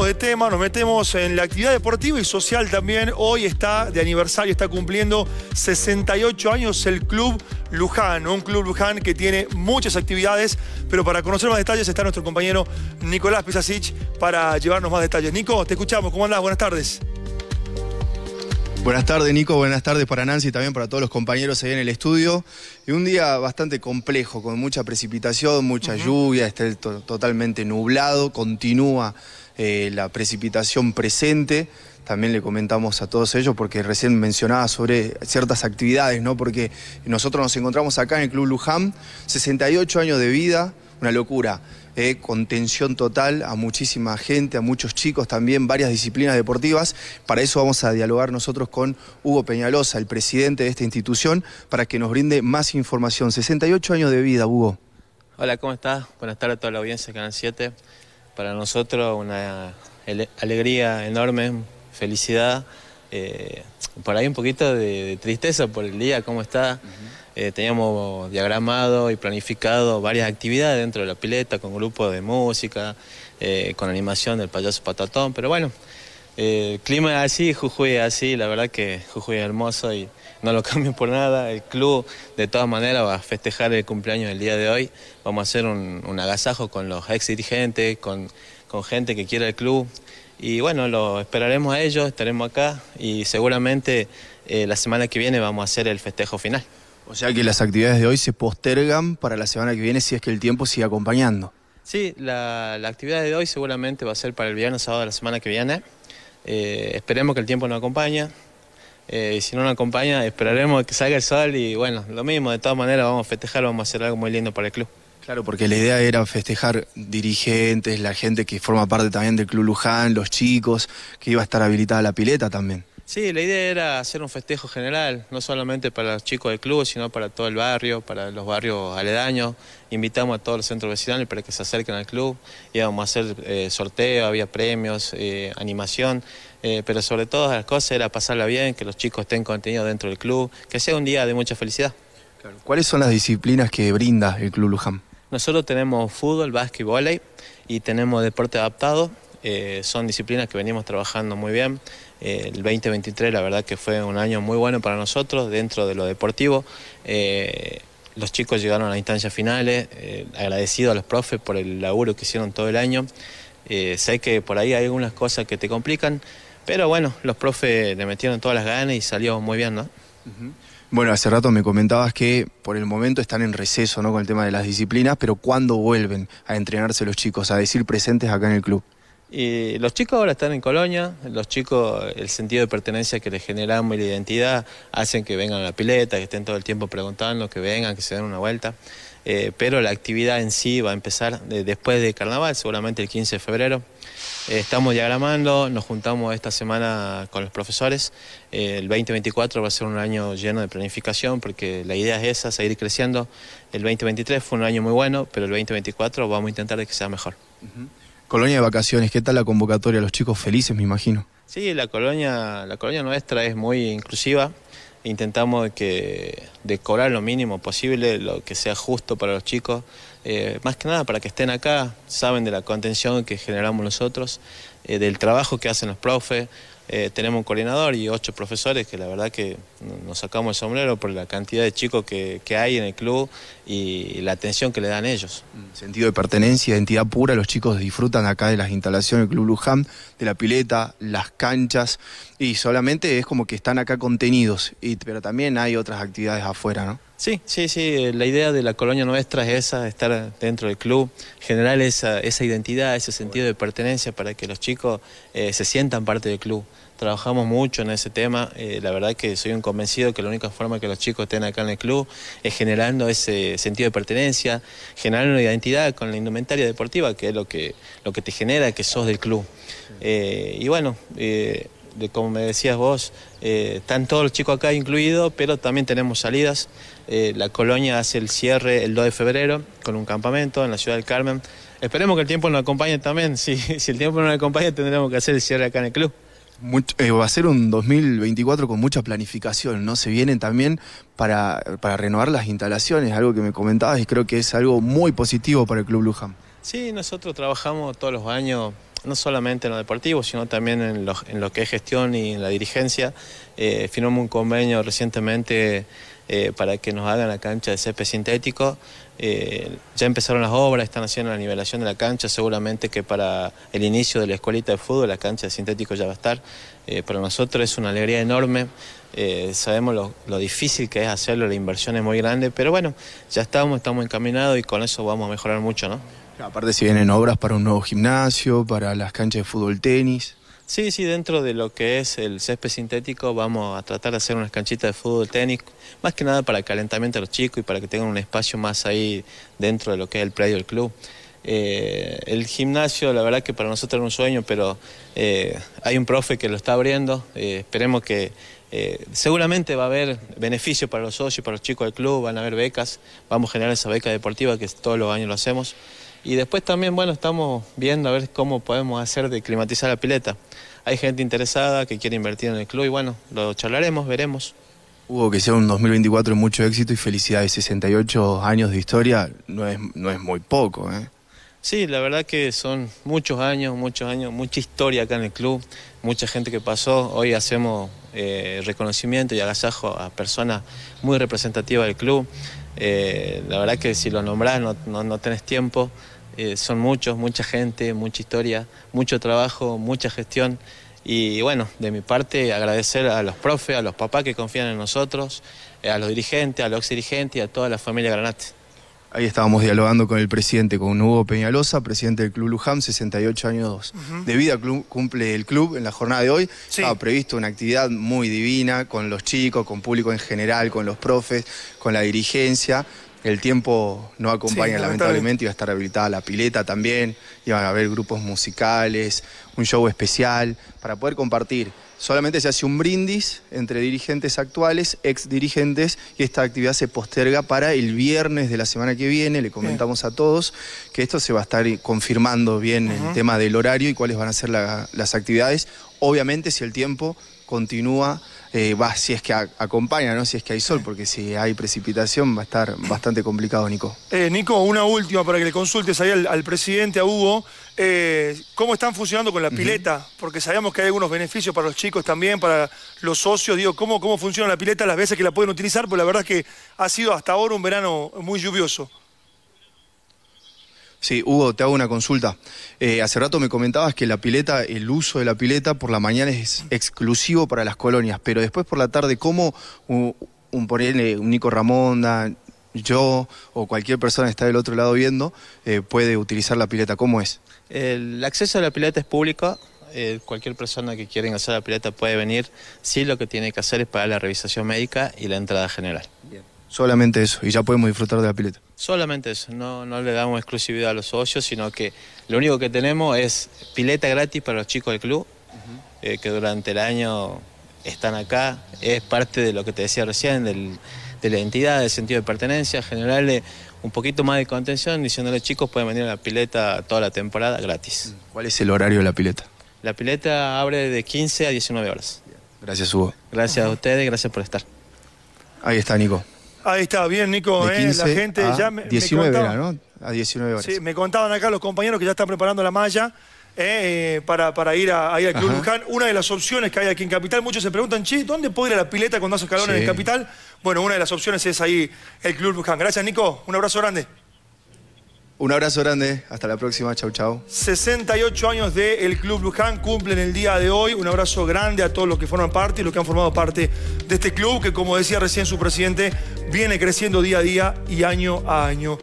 de tema, nos metemos en la actividad deportiva y social también. Hoy está de aniversario, está cumpliendo 68 años el Club Luján, un Club Luján que tiene muchas actividades, pero para conocer más detalles está nuestro compañero Nicolás Pizasic para llevarnos más detalles. Nico, te escuchamos, ¿cómo andás? Buenas tardes. Buenas tardes, Nico. Buenas tardes para Nancy y también para todos los compañeros ahí en el estudio. Y un día bastante complejo, con mucha precipitación, mucha lluvia, está totalmente nublado, continúa eh, la precipitación presente. También le comentamos a todos ellos, porque recién mencionaba sobre ciertas actividades, ¿no? Porque nosotros nos encontramos acá en el Club Luján, 68 años de vida, una locura. ¿eh? con tensión total a muchísima gente, a muchos chicos también, varias disciplinas deportivas. Para eso vamos a dialogar nosotros con Hugo Peñalosa, el presidente de esta institución, para que nos brinde más información. 68 años de vida, Hugo. Hola, ¿cómo estás? Buenas tardes a toda la audiencia de Canal 7. Para nosotros una alegría enorme, felicidad, eh, por ahí un poquito de, tristeza por el día, cómo está. Eh, teníamos diagramado y planificado varias actividades dentro de la pileta, con grupos de música, eh, con animación del payaso patatón, pero bueno, el clima es así, Jujuy es así, la verdad que Jujuy es hermoso y no lo cambien por nada. El club, de todas maneras, va a festejar el cumpleaños del día de hoy. Vamos a hacer un, agasajo con los ex dirigentes, con, gente que quiera el club. Y bueno, lo esperaremos a ellos, estaremos acá y seguramente eh, la semana que viene vamos a hacer el festejo final. O sea que las actividades de hoy se postergan para la semana que viene si es que el tiempo sigue acompañando. Sí, la, actividad de hoy seguramente va a ser para el viernes, sábado de la semana que viene. Eh, esperemos que el tiempo nos acompañe. Eh, si no nos acompaña, esperaremos que salga el sol y bueno, lo mismo, de todas maneras vamos a festejar, vamos a hacer algo muy lindo para el club. Claro, porque la idea era festejar dirigentes, la gente que forma parte también del Club Luján, los chicos, que iba a estar habilitada la pileta también. Sí, la idea era hacer un festejo general, no solamente para los chicos del club, sino para todo el barrio, para los barrios aledaños. Invitamos a todos los centros vecinales para que se acerquen al club. Íbamos a hacer eh, sorteos, sorteo, había premios, eh, animación, eh, pero sobre todas las cosas era pasarla bien, que los chicos estén contenidos dentro del club, que sea un día de mucha felicidad. ¿Cuáles son las disciplinas que brinda el Club Luján? Nosotros tenemos fútbol, básquet, y tenemos deporte adaptado, eh, son disciplinas que venimos trabajando muy bien. Eh, el 2023 la verdad que fue un año muy bueno para nosotros dentro de lo deportivo. Eh, los chicos llegaron a las instancias finales, agradecido a los profes por el laburo que hicieron todo el año. sé que por ahí hay algunas cosas que te complican, pero bueno, los profes le metieron todas las ganas y salió muy bien, ¿no? Bueno, hace rato me comentabas que por el momento están en receso ¿no? con el tema de las disciplinas, pero ¿cuándo vuelven a entrenarse los chicos, a decir presentes acá en el club? Y los chicos ahora están en Colonia, los chicos, el sentido de pertenencia que les generamos y la identidad hacen que vengan a la pileta, que estén todo el tiempo preguntando, que vengan, que se den una vuelta. Eh, pero la actividad en sí va a empezar después de carnaval, seguramente el 15 de febrero. Eh, estamos diagramando, nos juntamos esta semana con los profesores. Eh, el 2024 va a ser un año lleno de planificación porque la idea es esa, seguir creciendo. El 2023 fue un año muy bueno, pero el 2024 vamos a intentar que sea mejor. Colonia de vacaciones, ¿qué tal la convocatoria? Los chicos felices, me imagino. Sí, la colonia, la colonia nuestra es muy inclusiva. Intentamos que, decorar lo mínimo posible, lo que sea justo para los chicos. Eh, más que nada para que estén acá, saben de la contención que generamos nosotros, eh, del trabajo que hacen los profes. Eh, tenemos un coordinador y ocho profesores que la verdad que nos sacamos el sombrero por la cantidad de chicos que, hay en el club y la atención que le dan ellos. Mm, sentido de pertenencia, identidad pura, los chicos disfrutan acá de las instalaciones del Club Luján, de la pileta, las canchas y solamente es como que están acá contenidos, pero también hay otras actividades afuera, ¿no? Sí, sí, sí. La idea de la colonia nuestra es esa, estar dentro del club, generar esa, esa identidad, ese sentido de pertenencia para que los chicos eh, se sientan parte del club. Trabajamos mucho en ese tema. Eh, la verdad que soy un convencido que la única forma que los chicos estén acá en el club es generando ese sentido de pertenencia, generar una identidad con la indumentaria deportiva, que es lo que, lo que te genera que sos del club. Eh, y bueno como me decías vos, eh, están todos los chicos acá incluidos, pero también tenemos salidas. Eh, la colonia hace el cierre el 2 de febrero con un campamento en la ciudad del Carmen. Esperemos que el tiempo nos acompañe también. Si, si el tiempo no nos acompaña, tendremos que hacer el cierre acá en el club. Eh, va a ser un 2024 con mucha planificación, ¿no? Se vienen también para, para renovar las instalaciones, algo que me comentabas y creo que es algo muy positivo para el Club Luján. Sí, nosotros trabajamos todos los años no solamente en lo deportivo, sino también en lo, en lo que es gestión y en la dirigencia. Eh, firmamos un convenio recientemente eh, para que nos hagan la cancha de césped sintético. Eh, ya empezaron las obras, están haciendo la nivelación de la cancha, seguramente que para el inicio de la escuelita de fútbol la cancha de sintético ya va a estar. Eh, para nosotros es una alegría enorme, sabemos lo, lo, difícil que es hacerlo, la inversión es muy grande, pero bueno, ya estamos, estamos encaminados y con eso vamos a mejorar mucho, ¿no? Aparte si vienen obras para un nuevo gimnasio, para las canchas de fútbol tenis. Sí, sí, dentro de lo que es el césped sintético vamos a tratar de hacer unas canchitas de fútbol, tenis, más que nada para el calentamiento de los chicos y para que tengan un espacio más ahí dentro de lo que es el predio del club. Eh, el gimnasio, la verdad que para nosotros es un sueño, pero eh, hay un profe que lo está abriendo. Eh, esperemos que seguramente va a haber beneficio para los socios, para los chicos del club, van a haber becas. Vamos a generar esa beca deportiva que todos los años lo hacemos. Y después también, bueno, estamos viendo a ver cómo podemos hacer de climatizar la pileta. Hay gente interesada que quiere invertir en el club y bueno, lo charlaremos, veremos. Hugo, que sea un 2024 mucho éxito y felicidades. 68 años de historia no es, no es muy poco, ¿eh? Sí, la verdad que son muchos años, muchos años, mucha historia acá en el club, mucha gente que pasó. Hoy hacemos eh, reconocimiento y agasajo a personas muy representativas del club. Eh, la verdad que si lo nombrás no, tenés tiempo. Eh, son muchos, mucha gente, mucha historia, mucho trabajo, mucha gestión. Y bueno, de mi parte agradecer a los profes, a los papás que confían en nosotros, eh, a los dirigentes, a los ex dirigentes y a toda la familia Granate. Ahí estábamos dialogando con el presidente, con Hugo Peñalosa, presidente del Club Luján, 68 años 2. de vida cumple el club en la jornada de hoy. Ha Estaba previsto una actividad muy divina con los chicos, con público en general, con los profes, con la dirigencia, el tiempo no acompaña, lamentablemente. Iba a estar habilitada la pileta también, iban a haber grupos musicales, un show especial para poder compartir. Solamente se hace un brindis entre dirigentes actuales, ex dirigentes, y esta actividad se posterga para el viernes de la semana que viene. Le comentamos a todos que esto se va a estar confirmando bien el tema del horario y cuáles van a ser las actividades. Obviamente, si el tiempo continúa eh, si es que acompaña, ¿no? si es que hay sol, porque si hay precipitación va a estar bastante complicado, Nico. Eh, Nico, una última para que le consultes ahí al, presidente, a Hugo, eh, ¿cómo están funcionando con la pileta? Porque sabemos que hay algunos beneficios para los chicos también, para los socios, digo, ¿cómo, cómo funciona la pileta las veces que la pueden utilizar? Pues la verdad es que ha sido hasta ahora un verano muy lluvioso. Sí, Hugo, te hago una consulta. Eh, hace rato me comentabas que la pileta, el uso de la pileta por la mañana es exclusivo para las colonias, pero después por la tarde, ¿cómo un, un, un Nico Ramonda, yo o cualquier persona que está del otro lado viendo eh, puede utilizar la pileta? ¿Cómo es? El acceso a la pileta es público, eh, cualquier persona que quiera ingresar a la pileta puede venir. Sí, lo que tiene que hacer es pagar la revisación médica y la entrada general. Solamente eso, y ya podemos disfrutar de la pileta. Solamente eso, no, no le damos exclusividad a los socios, sino que lo único que tenemos es pileta gratis para los chicos del club, eh, que durante el año están acá, es parte de lo que te decía recién, de la identidad, del sentido de pertenencia, generarle un poquito más de contención, los chicos pueden venir a la pileta toda la temporada gratis. Mm. ¿Cuál es el horario de la pileta? La pileta abre de 15 a 19 horas. Gracias Hugo. Gracias a ustedes, gracias por estar. Ahí está Nico. Ahí está, bien, Nico. Eh, la gente ya me, 19 contaba, ¿no? A 19 horas. Sí, me contaban acá los compañeros que ya están preparando la malla. Eh, eh, para, para, ir, a, al Club una de las opciones que hay aquí en Capital, muchos se preguntan, che, ¿dónde puedo ir a la pileta cuando hace calor en el Capital? Bueno, una de las opciones es ahí el Club Luján. Gracias, Nico. Un abrazo grande. Un abrazo grande, hasta la próxima, chau chau. 68 años del Club Luján cumplen el día de hoy. Un abrazo grande a todos los que forman parte y los que han formado parte de este club que, como decía recién su presidente, viene creciendo día a día y año a año.